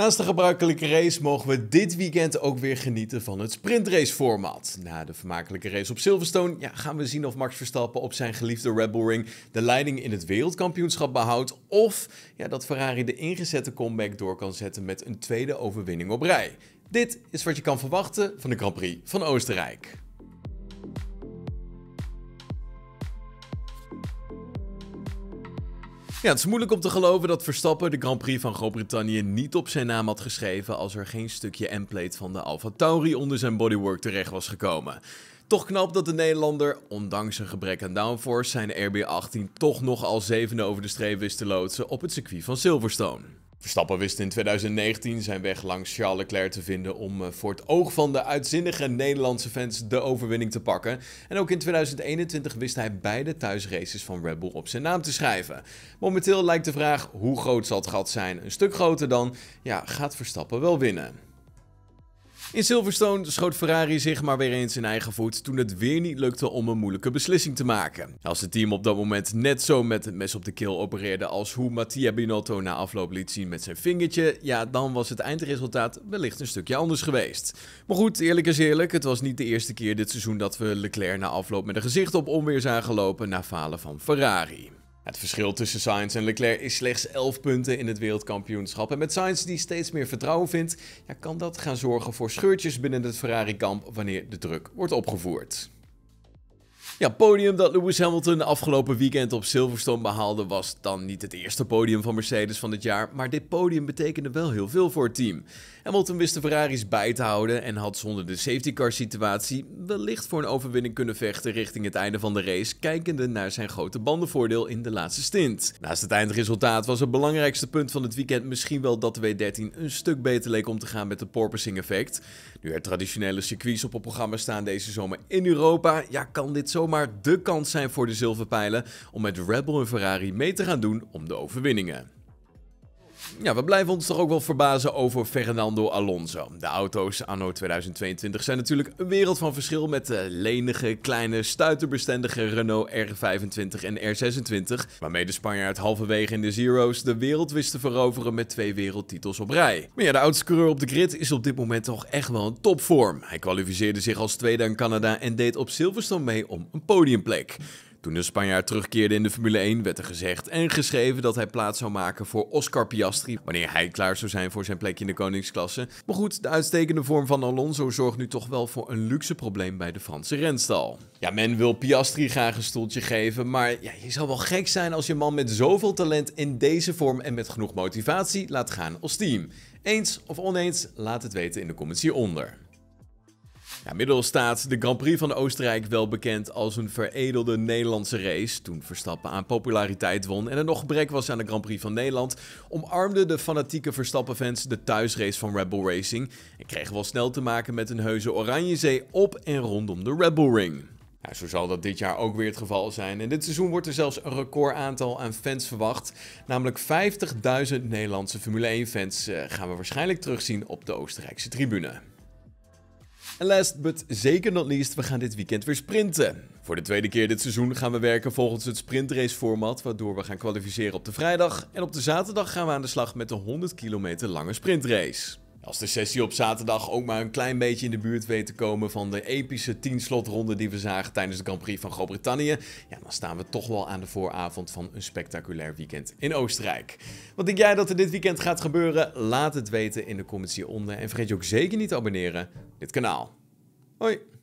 Naast de gebruikelijke race mogen we dit weekend ook weer genieten van het sprintrace Na de vermakelijke race op Silverstone ja, gaan we zien of Max Verstappen op zijn geliefde Red Bull Ring de leiding in het wereldkampioenschap behoudt. Of ja, dat Ferrari de ingezette comeback door kan zetten met een tweede overwinning op rij. Dit is wat je kan verwachten van de Grand Prix van Oostenrijk. Ja, het is moeilijk om te geloven dat Verstappen de Grand Prix van Groot-Brittannië niet op zijn naam had geschreven als er geen stukje endplate van de Alfa Tauri onder zijn bodywork terecht was gekomen. Toch knap dat de Nederlander, ondanks een gebrek aan downforce, zijn RB18 toch nog al zevende over de streep wist te loodsen op het circuit van Silverstone. Verstappen wist in 2019 zijn weg langs Charles Leclerc te vinden om eh, voor het oog van de uitzinnige Nederlandse fans de overwinning te pakken. En ook in 2021 wist hij beide thuisraces van Red Bull op zijn naam te schrijven. Momenteel lijkt de vraag hoe groot zal het gat zijn? Een stuk groter dan, ja, gaat Verstappen wel winnen? In Silverstone schoot Ferrari zich maar weer eens in eigen voet toen het weer niet lukte om een moeilijke beslissing te maken. Als het team op dat moment net zo met het mes op de keel opereerde als hoe Mattia Binotto na afloop liet zien met zijn vingertje, ja dan was het eindresultaat wellicht een stukje anders geweest. Maar goed, eerlijk is eerlijk, het was niet de eerste keer dit seizoen dat we Leclerc na afloop met een gezicht op onweer zagen lopen na falen van Ferrari. Het verschil tussen Sainz en Leclerc is slechts 11 punten in het wereldkampioenschap. En met Sainz die steeds meer vertrouwen vindt, ja, kan dat gaan zorgen voor scheurtjes binnen het Ferrari-kamp wanneer de druk wordt opgevoerd. Ja, podium dat Lewis Hamilton afgelopen weekend op Silverstone behaalde was dan niet het eerste podium van Mercedes van dit jaar, maar dit podium betekende wel heel veel voor het team. Hamilton wist de Ferraris bij te houden en had zonder de safety car situatie wellicht voor een overwinning kunnen vechten richting het einde van de race, kijkende naar zijn grote bandenvoordeel in de laatste stint. Naast het eindresultaat was het belangrijkste punt van het weekend misschien wel dat de W13 een stuk beter leek om te gaan met de porpoising effect. Nu er traditionele circuits op het programma staan deze zomer in Europa, ja kan dit zomaar zomaar de kans zijn voor de zilverpijlen om met Red Bull en Ferrari mee te gaan doen om de overwinningen. Ja, we blijven ons toch ook wel verbazen over Fernando Alonso. De auto's anno 2022 zijn natuurlijk een wereld van verschil met de lenige, kleine, stuiterbestendige Renault R25 en R26, waarmee de Spanjaard halverwege in de Zero's de wereld wist te veroveren met twee wereldtitels op rij. Maar ja, de autoscoureur op de grid is op dit moment toch echt wel een topvorm. Hij kwalificeerde zich als tweede in Canada en deed op Silverstone mee om een podiumplek. Toen de Spanjaard terugkeerde in de Formule 1 werd er gezegd en geschreven dat hij plaats zou maken voor Oscar Piastri wanneer hij klaar zou zijn voor zijn plekje in de koningsklasse. Maar goed, de uitstekende vorm van Alonso zorgt nu toch wel voor een luxe probleem bij de Franse renstal. Ja, men wil Piastri graag een stoeltje geven, maar ja, je zou wel gek zijn als je man met zoveel talent in deze vorm en met genoeg motivatie laat gaan als team. Eens of oneens, laat het weten in de comments hieronder. Ja, staat de Grand Prix van Oostenrijk wel bekend als een veredelde Nederlandse race. Toen Verstappen aan populariteit won en er nog gebrek was aan de Grand Prix van Nederland, omarmden de fanatieke Verstappen-fans de thuisrace van Red Bull Racing en kregen wel snel te maken met een heuse Oranjezee op en rondom de Red Bull Ring. zo zal dat dit jaar ook weer het geval zijn. En dit seizoen wordt er zelfs een record aantal aan fans verwacht. Namelijk 50.000 Nederlandse Formule 1 fans eh, gaan we waarschijnlijk terugzien op de Oostenrijkse tribune. En last but zeker not least, we gaan dit weekend weer sprinten. Voor de tweede keer dit seizoen gaan we werken volgens het sprintrace format, waardoor we gaan kwalificeren op de vrijdag. En op de zaterdag gaan we aan de slag met de 100 kilometer lange sprintrace. Als de sessie op zaterdag ook maar een klein beetje in de buurt weet te komen van de epische 10 slotronde die we zagen tijdens de Grand Prix van Groot-Brittannië, ja, dan staan we toch wel aan de vooravond van een spectaculair weekend in Oostenrijk. Wat denk jij dat er dit weekend gaat gebeuren? Laat het weten in de comments hieronder en vergeet je ook zeker niet te abonneren op dit kanaal. Hoi!